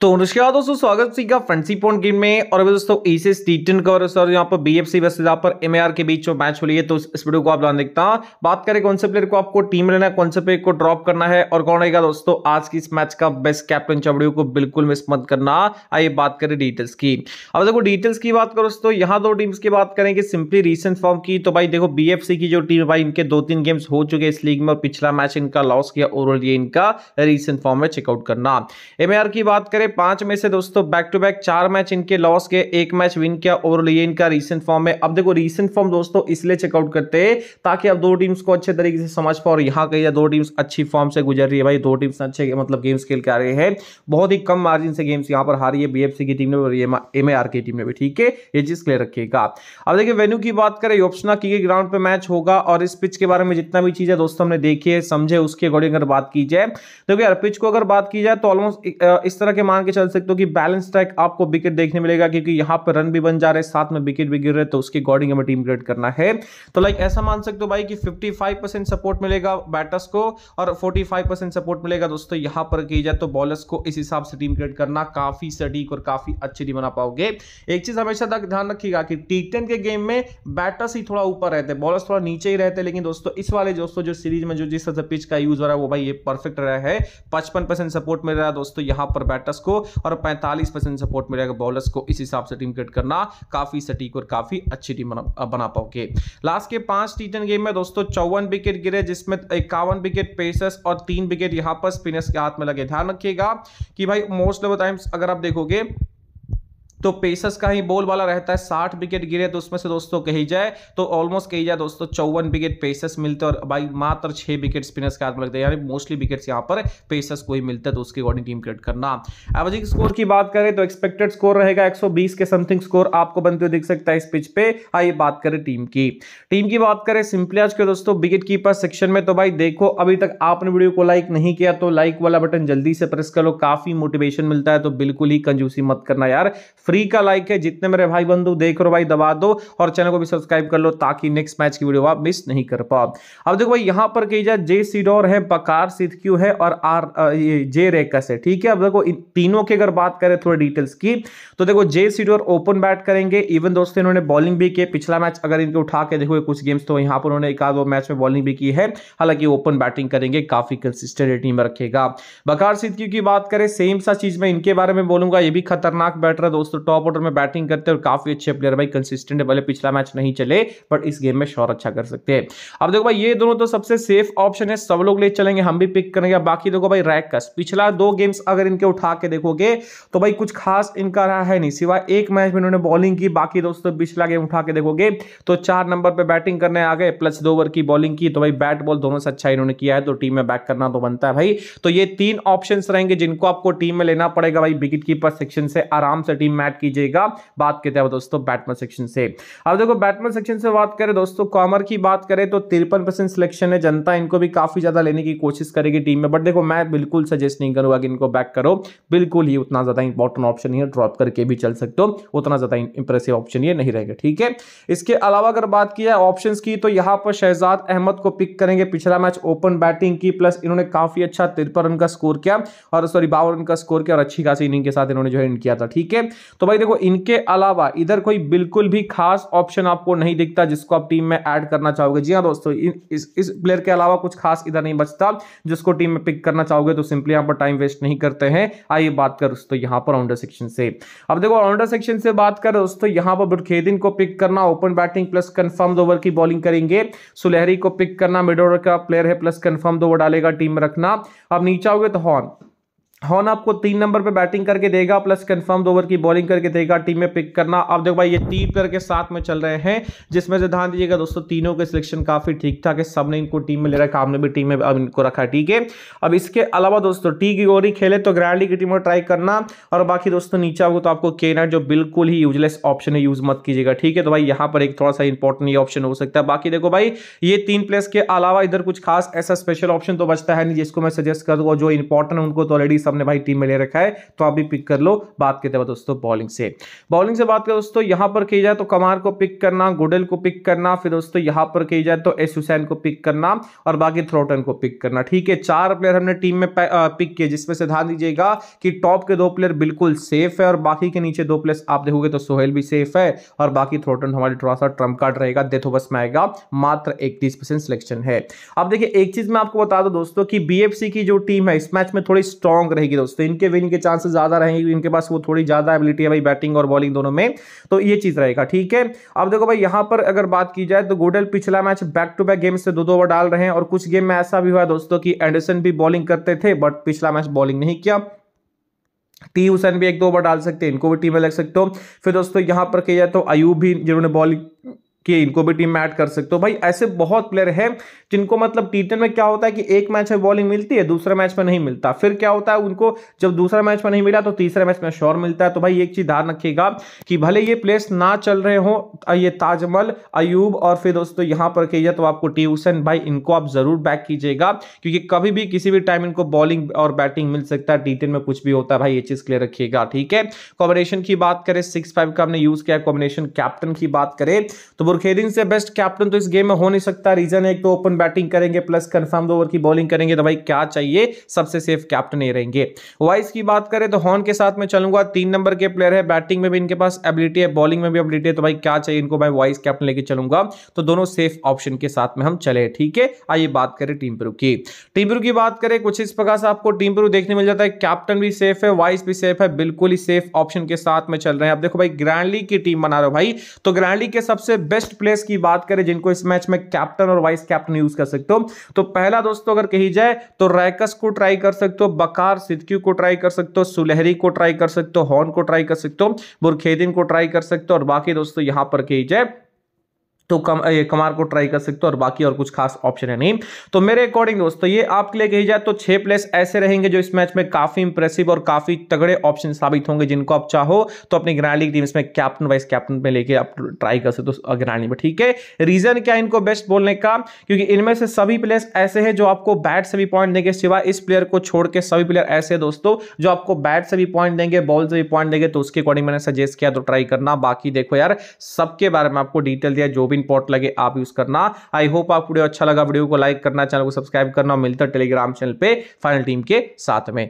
तो नमस्कार दोस्तों स्वागत सीखा फ्रेंडसी पॉइंट गेम में और अभी दोस्तों ईसी स्टीटन का और सर यहाँ पर सी वैसे यहाँ पर एमआर के बीच मैच हो रही है तो इस वीडियो को आप ध्यान देखता बात करें कौन से प्लेयर को आपको टीम लेना है कौन से प्लेयर को ड्रॉप करना है और कौन रहेगा दोस्तों आज की इस मैच का बेस्ट कैप्टन चौबड़ियों को बिल्कुल मिस मत करना आइए बात करें डिटेल्स की अब देखो डिटेल्स की बात करो दोस्तों यहाँ दो टीम्स की बात करेंगे सिंपली रिसेंट फॉर्म की तो भाई देखो बी की जो टीम है भाई इनके दो तीन गेम्स हो चुके हैं इस लीग में और पिछला मैच इनका लॉस किया ओवरऑल ये इनका रिसेंट फॉर्म में चेकआउट करना एम की बात करें गए पांच में से दोस्तों बैक टू बैक चार मैच इनके लॉस के एक मैच विन किया और ये इनका रीसेंट फॉर्म है अब देखो रीसेंट फॉर्म दोस्तों इसलिए चेकआउट करते हैं ताकि अब दो टीम्स को अच्छे तरीके से समझ पाओ और यहाँ कही दो टीम्स अच्छी फॉर्म से गुजर रही है भाई दो टीम्स अच्छे मतलब गेम्स खेल के आ रहे हैं बहुत ही कम मार्जिन से गेम्स यहाँ पर हारी है बी की टीम ने और एम की टीम ने भी ठीक है ये चीज क्लियर रखिएगा अब देखिए वेन्यू की बात करें योप्सना की ग्राउंड पर मैच होगा और इस पिच के बारे में जितना भी चीज है दोस्तों हमने देखी है समझे उसके अकॉर्डिंग अगर बात की जाए देखिए पिच को अगर बात की जाए तो ऑलमोस्ट इस तरह के मान के चल सकते हो कि बैलेंस ट्रैक आपको विकेट देखने मिलेगा क्योंकि यहाँ पर रन भी बन जा रहे हैं साथ में विकेट भी गिर रहे हैं तो उसके अकॉर्डिंग हमें टीम क्रिएट करना है तो लाइक ऐसा मान सकते हो भाई कि 55% सपोर्ट मिलेगा बैटर्स को और 45% सपोर्ट मिलेगा दोस्तों यहाँ पर की जाए तो बॉलर्स को इस हिसाब से टीम क्रिएट करना काफी सटीक और काफी अच्छी टीम बना पाओगे एक चीज हमेशा तक ध्यान रखिएगा कि टी के गेम में बैटर्स ही थोड़ा ऊपर रहते हैं बॉलर्स थोड़ा नीचे ही रहते हैं लेकिन दोस्तों इस वाले दोस्तों जो सीरीज में जो जिस तरह पिच का यूज हो रहा है वो भाई ये परफेक्ट रहा है पचपन सपोर्ट मिल रहा है दोस्तों यहाँ पर बैटर्स को और पैंतालीस परसेंट सपोर्ट मिलेगा बॉलर्स को इस हिसाब से टीम क्रिएट करना काफ़ी सटीक और काफ़ी अच्छी टीम बना, पाओगे लास्ट के पांच टी गेम में दोस्तों चौवन विकेट गिरे जिसमें इक्यावन विकेट पेसर्स और तीन विकेट यहां पर स्पिनर्स के हाथ में लगे ध्यान रखिएगा कि भाई मोस्ट ऑफ द टाइम्स अगर आप देखोगे तो पेसर्स का ही बोल वाला रहता है साठ विकेट गिरे तो उसमें से दोस्तों कही जाए तो ऑलमोस्ट कही जाए दोस्तों चौवन विकेट पेसर्स मिलते और भाई मात्र छह विकेट स्पिनर्स के हाथ में लगते हैं यानी मोस्टली विकेट्स यहाँ पर पेसर्स को ही मिलता है तो उसके अकॉर्डिंग टीम क्रिएट करना एवरेजिंग स्कोर की बात करें तो एक्सपेक्टेड स्कोर रहेगा एक के समथिंग स्कोर आपको बनते हुए दिख सकता है इस पिच पे आइए बात करें टीम की टीम की बात करें सिंपली आज के दोस्तों विकेट कीपर सेक्शन में तो भाई देखो अभी तक आपने वीडियो को लाइक नहीं किया तो लाइक वाला बटन जल्दी से प्रेस कर लो काफी मोटिवेशन मिलता है तो बिल्कुल ही कंजूसी मत करना यार फ्री फ्री का लाइक है जितने मेरे भाई बंधु देख रहे भाई दबा दो और चैनल को भी सब्सक्राइब कर लो ताकि नेक्स्ट मैच की वीडियो आप मिस नहीं कर पाओ अब देखो भाई यहां पर कही जाए जे सीडोर है पकार सिद्धक्यू है और आर ये जे रेकस है ठीक है अब देखो इन तीनों की अगर बात करें थोड़ी डिटेल्स की तो देखो जे सीडोर ओपन बैट करेंगे इवन दोस्तों इन्होंने बॉलिंग भी किया पिछला मैच अगर इनके उठा के देखो कुछ गेम्स तो यहां पर उन्होंने एक आध मैच में बॉलिंग भी की है हालांकि ओपन बैटिंग करेंगे काफी कंसिस्टेंट टीम रखेगा बकार सिद्धक्यू की बात करें सेम सा चीज में इनके बारे में बोलूंगा ये भी खतरनाक बैटर है दोस्तों दोस्तों टॉप ऑर्डर में बैटिंग करते हैं और काफी अच्छे प्लेयर भाई कंसिस्टेंट है भले पिछला मैच नहीं चले बट इस गेम में शोर अच्छा कर सकते हैं अब देखो भाई ये दोनों तो सबसे सेफ ऑप्शन है सब लोग ले चलेंगे हम भी पिक करेंगे बाकी देखो भाई रैकस पिछला दो गेम्स अगर इनके उठा के देखोगे तो भाई कुछ खास इनका रहा है नहीं सिवा एक मैच में इन्होंने बॉलिंग की बाकी दोस्तों तो पिछला गेम उठा के देखोगे तो चार नंबर पर बैटिंग करने आ गए प्लस दो ओवर की बॉलिंग की तो भाई बैट बॉल दोनों से अच्छा इन्होंने किया है तो टीम में बैक करना तो बनता है भाई तो ये तीन ऑप्शन रहेंगे जिनको आपको टीम में लेना पड़ेगा भाई विकेट कीपर सेक्शन से आराम से टीम में ऐड कीजिएगा बात करते हैं दोस्तों बैटमैन सेक्शन से अब देखो बैटमैन सेक्शन से बात करें दोस्तों कॉमर की बात करें तो तिरपन परसेंट सिलेक्शन है जनता इनको भी काफी ज्यादा लेने की कोशिश करेगी टीम में बट देखो मैं बिल्कुल सजेस्ट नहीं करूंगा कि इनको बैक करो बिल्कुल ही उतना ज्यादा इंपॉर्टेंट ऑप्शन है ड्रॉप करके भी चल सकते हो उतना ज्यादा इंप्रेसिव ऑप्शन ये नहीं रहेगा ठीक है इसके अलावा अगर बात की जाए ऑप्शन की तो यहाँ पर शहजाद अहमद को पिक करेंगे पिछला मैच ओपन बैटिंग की प्लस इन्होंने काफी अच्छा तिरपन रन का स्कोर किया और सॉरी बावन रन का स्कोर किया और अच्छी खासी इनिंग के साथ इन्होंने जो है इन किया था ठीक है तो भाई देखो इनके अलावा इधर कोई बिल्कुल भी खास ऑप्शन आपको नहीं दिखता जिसको आप टीम में ऐड करना चाहोगे जी हाँ दोस्तों इस इस प्लेयर के अलावा कुछ खास इधर नहीं बचता जिसको टीम में पिक करना चाहोगे तो सिंपली यहाँ पर टाइम वेस्ट नहीं करते हैं आइए बात कर दोस्तों यहाँ पर ऑनडर सेक्शन से अब देखो ऑनडर सेक्शन से बात कर दोस्तों यहाँ पर बुरखेदिन को पिक करना open batting plus confirm over की बॉलिंग करेंगे सुलहरी को पिक करना मिड ओवर का प्लेयर है प्लस कन्फर्म ओवर डालेगा टीम में रखना अब नीचे आओगे तो हॉर्न हॉन आपको तीन नंबर पे बैटिंग करके देगा प्लस कंफर्म ओवर की बॉलिंग करके देगा टीम में पिक करना अब देखो भाई ये तीन प्लेयर के साथ में चल रहे हैं जिसमें से ध्यान दीजिएगा दोस्तों तीनों के सिलेक्शन काफी ठीक ठाक है सबने इनको टीम में ले रखा हमने भी टीम में अब इनको रखा ठीक है अब इसके अलावा दोस्तों टी की ओर ही खेले तो ग्रैंड की टीम में ट्राई करना और बाकी दोस्तों नीचे आओगे तो आपको के जो बिल्कुल ही यूजलेस ऑप्शन है यूज मत कीजिएगा ठीक है तो भाई यहाँ पर एक थोड़ा सा इंपॉर्टेंट ये ऑप्शन हो सकता है बाकी देखो भाई ये तीन प्लेस के अलावा इधर कुछ खास ऐसा स्पेशल ऑप्शन तो बचता है नहीं जिसको मैं सजेस्ट करूँगा जो इंपॉर्टेंट है उनको तो ऑलरेडी सबने भाई टीम में ले रखा है तो आप भी पिक कर लो बात करते हैं दोस्तों बॉलिंग से बॉलिंग से बात करें दोस्तों यहां पर की जाए तो कमार को पिक करना गुडल को पिक करना फिर दोस्तों यहां पर की जाए तो एस हुसैन को पिक करना और बाकी थ्रोटन को पिक करना ठीक है चार प्लेयर हमने टीम में पिक किए जिसमें से ध्यान दीजिएगा कि टॉप के दो प्लेयर बिल्कुल सेफ है और बाकी के नीचे दो प्लेयर आप देखोगे तो सोहेल भी सेफ है और बाकी थ्रोटन हमारे थोड़ा सा ट्रम्प कार्ड रहेगा डेथ तो बस में आएगा मात्र इकतीस परसेंट सिलेक्शन है अब देखिए एक चीज मैं आपको बता दो दोस्तों की बीएफसी की जो टीम है इस मैच में थोड़ी स्ट्रॉन्ग रहेगी दोस्तों इनके विन के चांसेस ज़्यादा रहेंगे इनके पास वो थोड़ी ज़्यादा एबिलिटी है भाई बैटिंग और बॉलिंग दोनों में तो ये चीज़ रहेगा ठीक है अब देखो भाई यहां पर अगर बात की जाए तो गोडल पिछला match back to back game से दो दो ओवर डाल रहे हैं और कुछ गेम में ऐसा भी हुआ दोस्तों की एंडरसन भी बॉलिंग करते थे बट पिछला मैच बॉलिंग नहीं किया टी हुसैन भी एक दो ओवर डाल सकते हैं इनको भी टीम में लग सकते हो फिर दोस्तों यहां पर किया जाए तो अयूब भी जिन्होंने बॉलिंग कि इनको भी टीम में ऐड कर सकते हो भाई ऐसे बहुत प्लेयर हैं जिनको मतलब टी में क्या होता है कि एक मैच में बॉलिंग मिलती है दूसरे मैच में नहीं मिलता फिर क्या होता है उनको जब दूसरा मैच में नहीं मिला तो तीसरे मैच में शोर मिलता है तो भाई एक चीज ध्यान रखिएगा कि भले ये प्लेयर्स ना चल रहे हो ये ताजमल अयूब और फिर दोस्तों यहां पर कही तो आपको टी भाई इनको आप जरूर बैक कीजिएगा क्योंकि कभी भी किसी भी टाइम इनको बॉलिंग और बैटिंग मिल सकता है टी में कुछ भी होता है भाई ये चीज क्लियर रखिएगा ठीक है कॉम्बिनेशन की बात करें सिक्स फाइव का हमने यूज किया कॉम्बिनेशन कैप्टन की बात करें तो बुरखेरिन से बेस्ट कैप्टन तो इस गेम में हो नहीं सकता रीजन एक तो ओपन बैटिंग करेंगे प्लस कंफर्म ओवर की बॉलिंग करेंगे तो भाई क्या चाहिए सबसे सेफ कैप्टन ये रहेंगे वाइस की बात करें तो हॉर्न के साथ में चलूंगा तीन नंबर के प्लेयर है बैटिंग में भी इनके पास एबिलिटी है बॉलिंग में भी एबिलिटी है तो भाई क्या चाहिए इनको मैं वाइस कैप्टन लेके चलूंगा तो दोनों सेफ ऑप्शन के साथ में हम चले ठीक है आइए बात करें टीम प्रू की टीम प्रू की बात करें कुछ इस प्रकार से आपको टीम प्रू देखने मिल जाता है कैप्टन भी सेफ है वाइस भी सेफ है बिल्कुल ही सेफ ऑप्शन के साथ में चल रहे हैं आप देखो भाई ग्रैंडली की टीम बना रहे हो भाई तो ग्रैंडली के सबसे बेस्ट बेस्ट प्लेस की बात करें जिनको इस मैच में कैप्टन और वाइस कैप्टन यूज कर सकते हो तो पहला दोस्तों अगर कही जाए तो रैकस को ट्राई कर सकते हो बकार सिद्धक्यू को ट्राई कर सकते हो सुलहरी को ट्राई कर सकते हो हॉर्न को ट्राई कर सकते हो बुरखेदिन को ट्राई कर सकते हो और बाकी दोस्तों यहां पर कही जाए तो कम ये कमार को ट्राई कर सकते हो और बाकी और कुछ खास ऑप्शन है नहीं तो मेरे अकॉर्डिंग दोस्तों तो ये आपके लिए कही जाए तो छह प्लेस ऐसे रहेंगे जो इस मैच में काफी इंप्रेसिव और काफी तगड़े ऑप्शन साबित होंगे जिनको आप चाहो तो अपनी ग्रैंडली टीम इसमें कैप्टन वाइस कैप्टन में लेके आप ट्राई कर सकते हो तो ग्रैंडली में ठीक है रीजन क्या इनको बेस्ट बोलने का क्योंकि इनमें से सभी प्लेयर्स ऐसे है जो आपको बैट से भी पॉइंट देंगे सिवा इस प्लेयर को छोड़ के सभी प्लेयर ऐसे है दोस्तों जो आपको बैट से भी पॉइंट देंगे बॉल से भी पॉइंट देंगे तो उसके अकॉर्डिंग मैंने सजेस्ट किया तो ट्राई करना बाकी देखो यार सबके बारे में आपको डिटेल दिया जो भी पिन पोर्ट लगे आप यूज करना आई होप आप वीडियो अच्छा लगा वीडियो को लाइक करना चैनल को सब्सक्राइब करना मिलता टेलीग्राम चैनल पे फाइनल टीम के साथ में